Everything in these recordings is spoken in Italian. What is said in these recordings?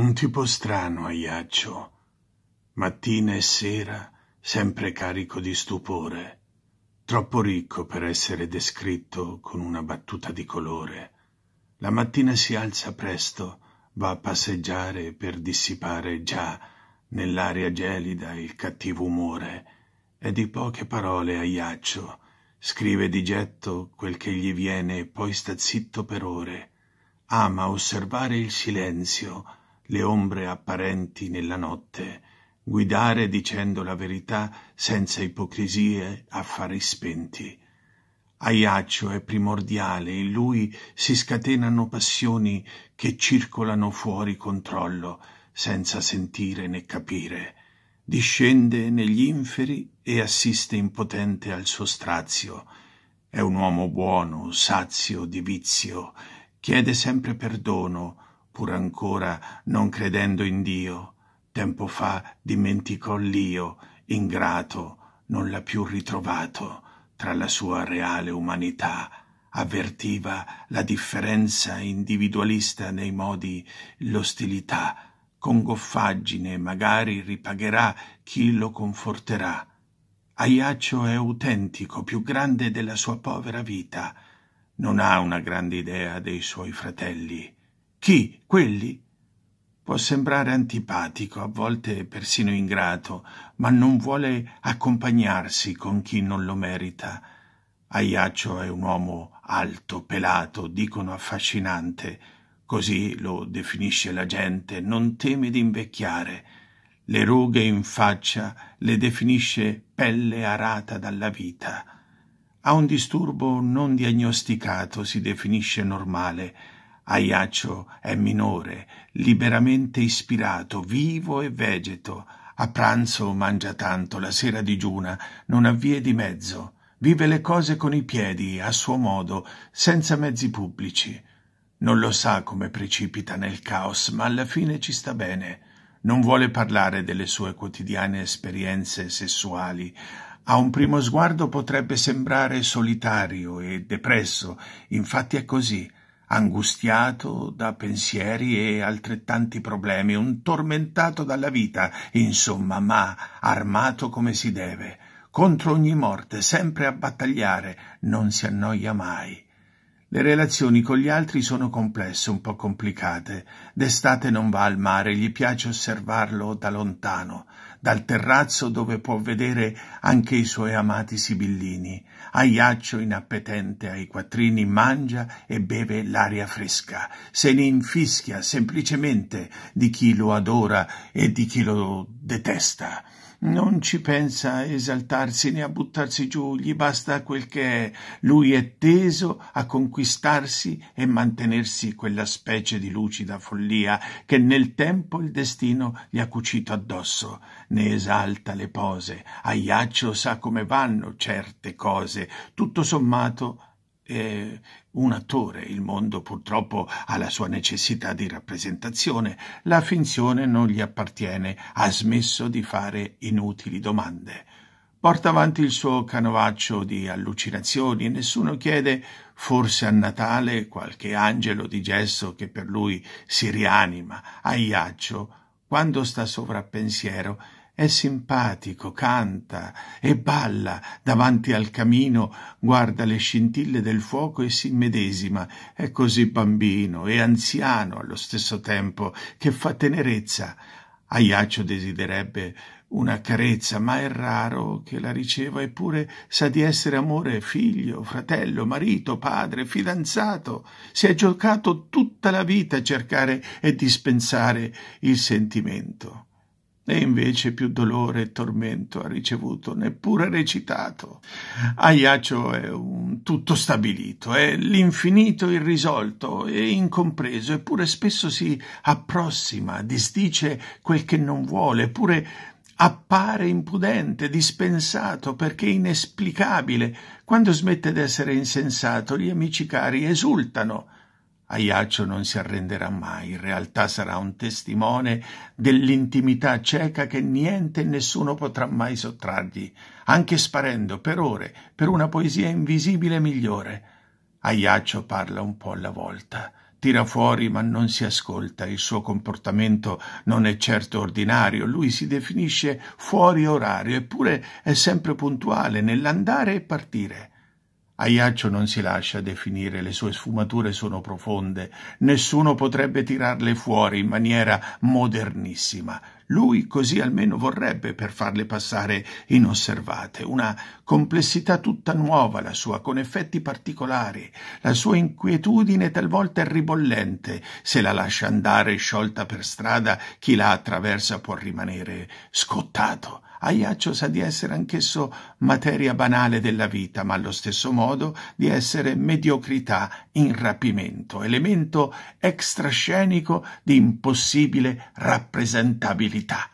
Un tipo strano, Aiaccio. Mattina e sera sempre carico di stupore, troppo ricco per essere descritto con una battuta di colore. La mattina si alza presto, va a passeggiare per dissipare già nell'aria gelida il cattivo umore. È di poche parole Aiaccio, scrive di getto quel che gli viene e poi sta zitto per ore. Ama osservare il silenzio, le ombre apparenti nella notte, guidare dicendo la verità senza ipocrisie affari spenti. Aiaccio è primordiale, in lui si scatenano passioni che circolano fuori controllo, senza sentire né capire. Discende negli inferi e assiste impotente al suo strazio. È un uomo buono, sazio di vizio, chiede sempre perdono, pur ancora non credendo in Dio, tempo fa dimenticò l'io, ingrato, non l'ha più ritrovato tra la sua reale umanità. Avvertiva la differenza individualista nei modi, l'ostilità. Con goffaggine magari ripagherà chi lo conforterà. Aiaccio è autentico, più grande della sua povera vita. Non ha una grande idea dei suoi fratelli chi? Quelli? Può sembrare antipatico, a volte persino ingrato, ma non vuole accompagnarsi con chi non lo merita. Aiaccio è un uomo alto, pelato, dicono affascinante, così lo definisce la gente, non teme di invecchiare. Le rughe in faccia le definisce pelle arata dalla vita. Ha un disturbo non diagnosticato, si definisce normale, Aiaccio è minore, liberamente ispirato, vivo e vegeto. A pranzo mangia tanto, la sera digiuna, non ha vie di mezzo. Vive le cose con i piedi, a suo modo, senza mezzi pubblici. Non lo sa come precipita nel caos, ma alla fine ci sta bene. Non vuole parlare delle sue quotidiane esperienze sessuali. A un primo sguardo potrebbe sembrare solitario e depresso, infatti è così angustiato da pensieri e altrettanti problemi, un tormentato dalla vita, insomma, ma armato come si deve, contro ogni morte, sempre a battagliare, non si annoia mai. Le relazioni con gli altri sono complesse, un po' complicate. D'estate non va al mare, gli piace osservarlo da lontano dal terrazzo dove può vedere anche i suoi amati sibillini. Aiaccio inappetente ai quattrini mangia e beve l'aria fresca, se ne infischia semplicemente di chi lo adora e di chi lo detesta. Non ci pensa a esaltarsi né a buttarsi giù, gli basta quel che è. Lui è teso a conquistarsi e mantenersi quella specie di lucida follia che nel tempo il destino gli ha cucito addosso. Ne esalta le pose. Aiaccio sa come vanno certe cose. Tutto sommato eh, un attore. Il mondo purtroppo ha la sua necessità di rappresentazione, la finzione non gli appartiene, ha smesso di fare inutili domande. Porta avanti il suo canovaccio di allucinazioni e nessuno chiede forse a Natale qualche angelo di gesso che per lui si rianima, aiaccio, quando sta sovrappensiero pensiero è simpatico, canta e balla davanti al camino, guarda le scintille del fuoco e si medesima. È così bambino e anziano allo stesso tempo che fa tenerezza. Aiaccio desiderebbe una carezza, ma è raro che la riceva, eppure sa di essere amore, figlio, fratello, marito, padre, fidanzato. Si è giocato tutta la vita a cercare e dispensare il sentimento e invece più dolore e tormento ha ricevuto, neppure recitato. Aiaccio è un tutto stabilito, è l'infinito irrisolto e incompreso, eppure spesso si approssima, disdice quel che non vuole, eppure appare impudente, dispensato, perché inesplicabile. Quando smette di essere insensato, gli amici cari esultano Aiaccio non si arrenderà mai, in realtà sarà un testimone dell'intimità cieca che niente e nessuno potrà mai sottrargli, anche sparendo per ore per una poesia invisibile migliore. Aiaccio parla un po' alla volta, tira fuori ma non si ascolta, il suo comportamento non è certo ordinario, lui si definisce fuori orario, eppure è sempre puntuale nell'andare e partire. Aiaccio non si lascia definire, le sue sfumature sono profonde, nessuno potrebbe tirarle fuori in maniera modernissima. Lui così almeno vorrebbe per farle passare inosservate, una complessità tutta nuova la sua, con effetti particolari, la sua inquietudine talvolta è ribollente, se la lascia andare sciolta per strada chi la attraversa può rimanere scottato. Aiaccio sa di essere anch'esso materia banale della vita, ma allo stesso modo di essere mediocrità in rapimento, elemento extrascenico di impossibile rappresentabilità.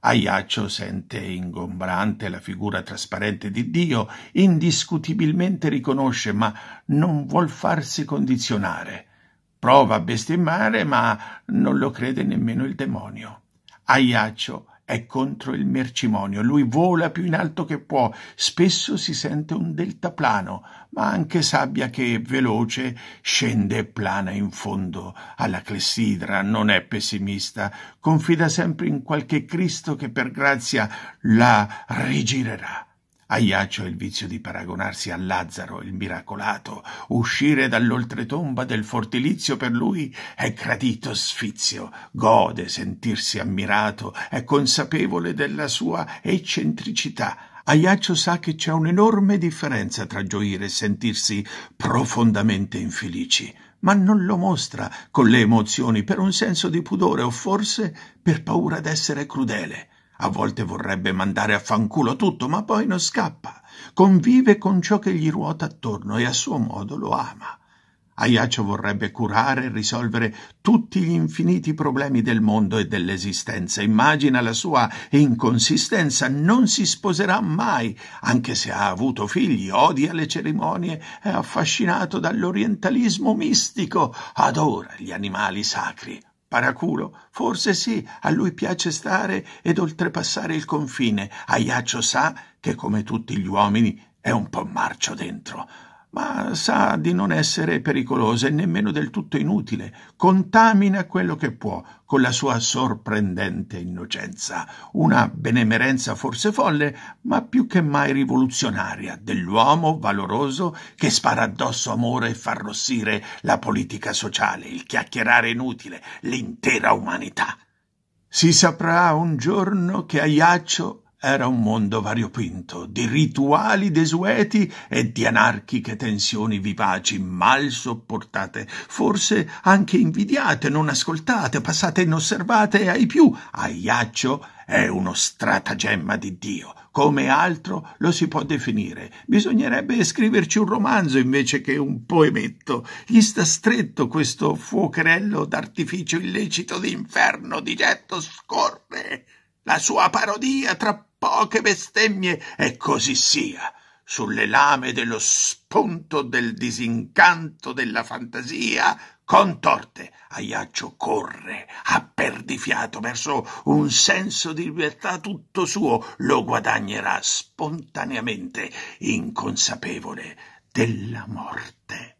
Aiaccio sente ingombrante la figura trasparente di Dio, indiscutibilmente riconosce, ma non vuol farsi condizionare. Prova a bestemmiare, ma non lo crede nemmeno il demonio. Aiaccio è contro il mercimonio. Lui vola più in alto che può, spesso si sente un deltaplano, ma anche sabbia che, veloce, scende e plana in fondo alla clessidra. Non è pessimista, confida sempre in qualche Cristo che per grazia la rigirerà. A Iaccio il vizio di paragonarsi a Lazzaro, il miracolato, uscire dall'oltretomba del fortilizio per lui è gradito sfizio, gode sentirsi ammirato, è consapevole della sua eccentricità, Aiaccio sa che c'è un'enorme differenza tra gioire e sentirsi profondamente infelici, ma non lo mostra con le emozioni per un senso di pudore o forse per paura d'essere crudele. A volte vorrebbe mandare a fanculo tutto, ma poi non scappa. Convive con ciò che gli ruota attorno e a suo modo lo ama. Aiaccio vorrebbe curare e risolvere tutti gli infiniti problemi del mondo e dell'esistenza. Immagina la sua inconsistenza, non si sposerà mai, anche se ha avuto figli, odia le cerimonie, è affascinato dall'orientalismo mistico, adora gli animali sacri. Paraculo. Forse sì, a lui piace stare ed oltrepassare il confine. Aiaccio sa che, come tutti gli uomini, è un po' marcio dentro ma sa di non essere pericolosa e nemmeno del tutto inutile. Contamina quello che può con la sua sorprendente innocenza, una benemerenza forse folle, ma più che mai rivoluzionaria, dell'uomo valoroso che spara addosso amore e fa arrossire la politica sociale, il chiacchierare inutile, l'intera umanità. Si saprà un giorno che Aiaccio era un mondo variopinto, di rituali desueti e di anarchiche tensioni vivaci, mal sopportate, forse anche invidiate, non ascoltate, passate inosservate e ai più. Aiaccio è uno stratagemma di Dio. Come altro lo si può definire. Bisognerebbe scriverci un romanzo invece che un poemetto. Gli sta stretto questo fuocherello d'artificio illecito d'inferno di getto scorre. La sua parodia tra poche bestemmie e così sia, sulle lame dello spunto del disincanto della fantasia, contorte, Aiaccio corre a perdifiato verso un senso di libertà tutto suo, lo guadagnerà spontaneamente, inconsapevole della morte.